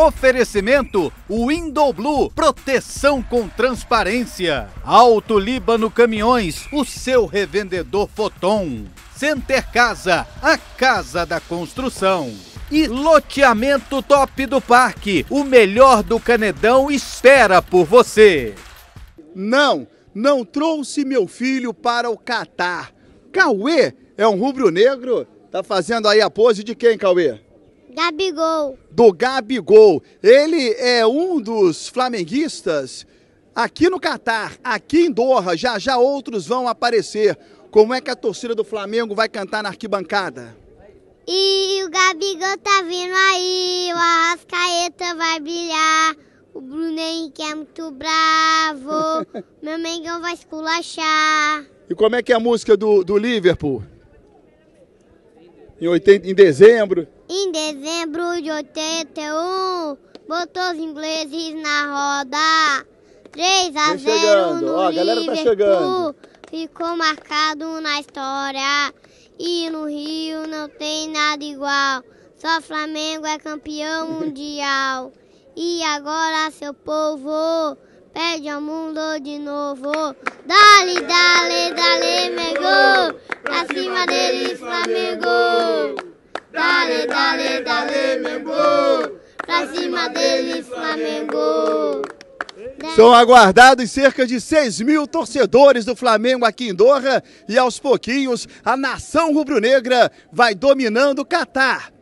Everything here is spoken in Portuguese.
Oferecimento Window Blue, proteção com transparência. Alto Líbano Caminhões, o seu revendedor Foton. Center Casa, a casa da construção. E loteamento top do parque, o melhor do Canedão espera por você. Não, não trouxe meu filho para o Catar. Cauê é um rubro-negro. Tá fazendo aí a pose de quem, Cauê? Gabigol. Do Gabigol. Ele é um dos flamenguistas aqui no Catar, aqui em Doha. Já já outros vão aparecer. Como é que a torcida do Flamengo vai cantar na arquibancada? E o Gabigol tá vindo aí, o Arrascaeta vai brilhar, o Bruno Henrique é muito bravo, meu Mengão vai esculachar. E como é que é a música do, do Liverpool? Em, 80, em dezembro dezembro de 81, botou os ingleses na roda. 3 a Vem 0 chegando. no Ó, a galera tá chegando. ficou marcado na história. E no Rio não tem nada igual, só Flamengo é campeão mundial. e agora seu povo pede ao mundo de novo. Dale, dale, dale, Pra cima dele, Flamengo! São aguardados cerca de 6 mil torcedores do Flamengo aqui em Doha e aos pouquinhos a nação rubro-negra vai dominando o Catar.